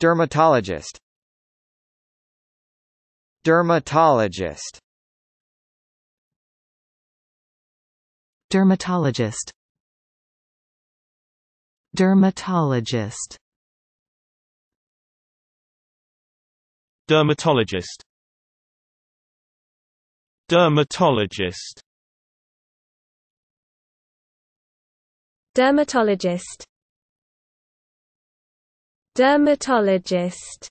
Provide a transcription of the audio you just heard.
Dermatologist Dermatologist Dermatologist Dermatologist Dermatologist Dermatologist Dermatologist dermatologist